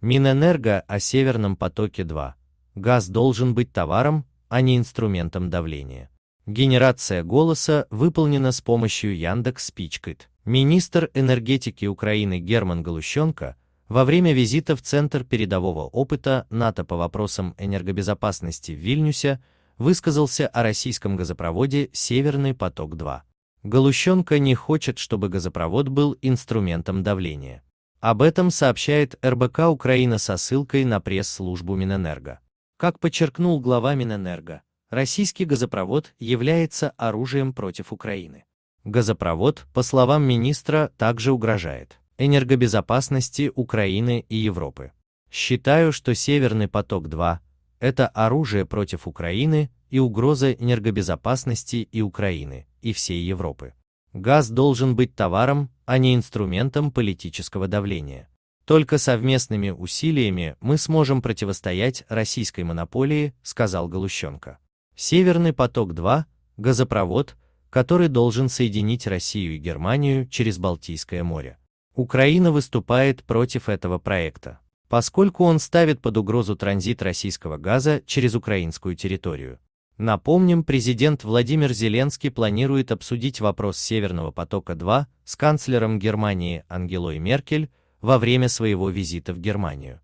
Минэнерго о Северном потоке-2. Газ должен быть товаром, а не инструментом давления. Генерация голоса выполнена с помощью Яндекс Спичкит. Министр энергетики Украины Герман Галущенко во время визита в Центр передового опыта НАТО по вопросам энергобезопасности в Вильнюсе высказался о российском газопроводе «Северный поток-2». Галущенко не хочет, чтобы газопровод был инструментом давления. Об этом сообщает РБК Украина со ссылкой на пресс-службу Минэнерго. Как подчеркнул глава Минэнерго, российский газопровод является оружием против Украины. Газопровод, по словам министра, также угрожает энергобезопасности Украины и Европы. Считаю, что Северный поток-2 – это оружие против Украины и угроза энергобезопасности и Украины, и всей Европы. Газ должен быть товаром, а не инструментом политического давления. Только совместными усилиями мы сможем противостоять российской монополии, сказал Галущенко. Северный поток-2 – газопровод, который должен соединить Россию и Германию через Балтийское море. Украина выступает против этого проекта, поскольку он ставит под угрозу транзит российского газа через украинскую территорию. Напомним, президент Владимир Зеленский планирует обсудить вопрос Северного потока-2 с канцлером Германии Ангелой Меркель во время своего визита в Германию.